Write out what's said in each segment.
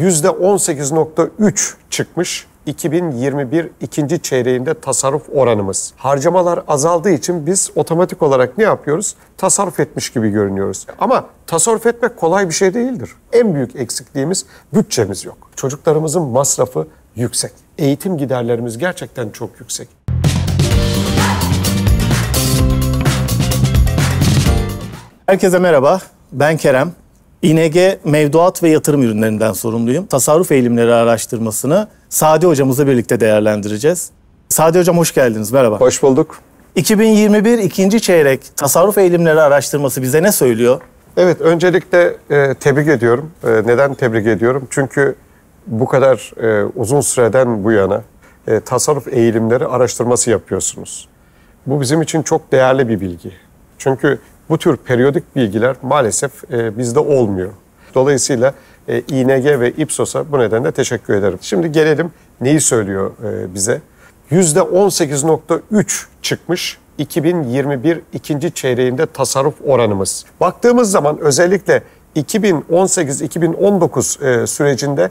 %18.3 çıkmış 2021 ikinci çeyreğinde tasarruf oranımız. Harcamalar azaldığı için biz otomatik olarak ne yapıyoruz? Tasarruf etmiş gibi görünüyoruz. Ama tasarruf etmek kolay bir şey değildir. En büyük eksikliğimiz bütçemiz yok. Çocuklarımızın masrafı yüksek. Eğitim giderlerimiz gerçekten çok yüksek. Herkese merhaba. Ben Kerem. İNG mevduat ve yatırım ürünlerinden sorumluyum. Tasarruf eğilimleri araştırmasını Sadi hocamızla birlikte değerlendireceğiz. Sadi hocam hoş geldiniz. Merhaba. Hoş bulduk. 2021 ikinci çeyrek tasarruf eğilimleri araştırması bize ne söylüyor? Evet, öncelikle e, tebrik ediyorum. E, neden tebrik ediyorum? Çünkü bu kadar e, uzun süreden bu yana e, tasarruf eğilimleri araştırması yapıyorsunuz. Bu bizim için çok değerli bir bilgi. Çünkü bu tür periyodik bilgiler maalesef e, bizde olmuyor. Dolayısıyla e, İNG ve İPSOS'a bu nedenle teşekkür ederim. Şimdi gelelim neyi söylüyor e, bize? %18.3 çıkmış 2021 ikinci çeyreğinde tasarruf oranımız. Baktığımız zaman özellikle 2018-2019 e, sürecinde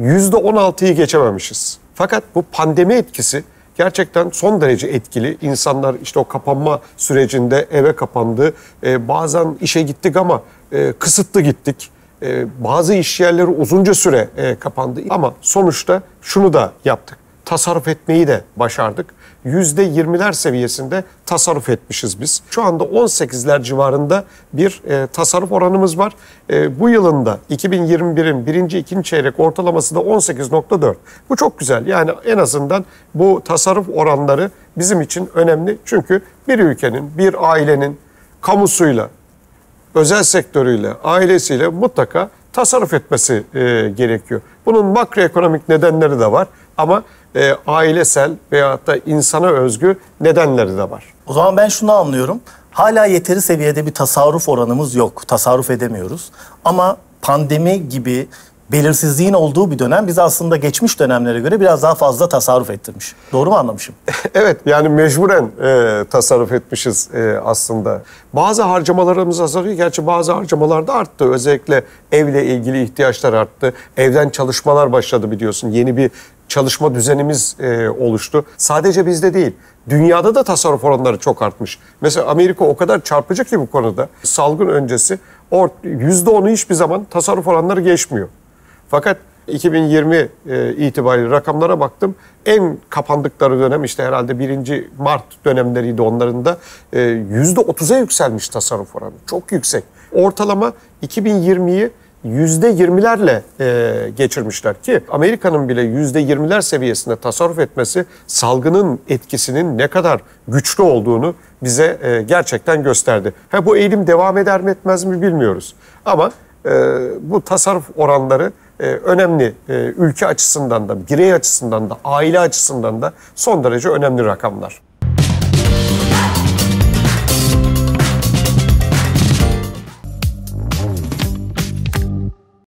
%16'yı geçememişiz. Fakat bu pandemi etkisi gerçekten son derece etkili. İnsanlar işte o kapanma sürecinde eve kapandı. E, bazen işe gittik ama e, kısıtlı gittik. E, bazı iş yerleri uzunca süre e, kapandı ama sonuçta şunu da yaptık tasarruf etmeyi de başardık. %20'ler seviyesinde tasarruf etmişiz biz. Şu anda 18'ler civarında bir e, tasarruf oranımız var. E, bu da 2021'in birinci, ikinci çeyrek ortalaması da 18.4. Bu çok güzel. Yani en azından bu tasarruf oranları bizim için önemli. Çünkü bir ülkenin, bir ailenin kamusuyla, özel sektörüyle, ailesiyle mutlaka tasarruf etmesi e, gerekiyor. Bunun makroekonomik nedenleri de var ama e, ailesel veyahut da insana özgü nedenleri de var. O zaman ben şunu anlıyorum. Hala yeteri seviyede bir tasarruf oranımız yok. Tasarruf edemiyoruz. Ama pandemi gibi belirsizliğin olduğu bir dönem biz aslında geçmiş dönemlere göre biraz daha fazla tasarruf ettirmiş. Doğru mu anlamışım? Evet yani mecburen e, tasarruf etmişiz e, aslında. Bazı harcamalarımız azalıyor. Gerçi bazı harcamalar da arttı. Özellikle evle ilgili ihtiyaçlar arttı. Evden çalışmalar başladı biliyorsun. Yeni bir çalışma düzenimiz e, oluştu. Sadece bizde değil, dünyada da tasarruf oranları çok artmış. Mesela Amerika o kadar çarpıcı ki bu konuda. Salgın öncesi %10'u hiçbir zaman tasarruf oranları geçmiyor. Fakat 2020 e, itibariyle rakamlara baktım. En kapandıkları dönem işte herhalde 1 Mart dönemleriydi onların da. %30'a e, yükselmiş tasarruf oranı. Çok yüksek. Ortalama 2020'yi yüzde yirmilerle e, geçirmişler ki Amerika'nın bile yüzde yirmiler seviyesinde tasarruf etmesi salgının etkisinin ne kadar güçlü olduğunu bize e, gerçekten gösterdi. Ha bu eğilim devam eder mi etmez mi bilmiyoruz ama e, bu tasarruf oranları önemli ülke açısından da birey açısından da aile açısından da son derece önemli rakamlar.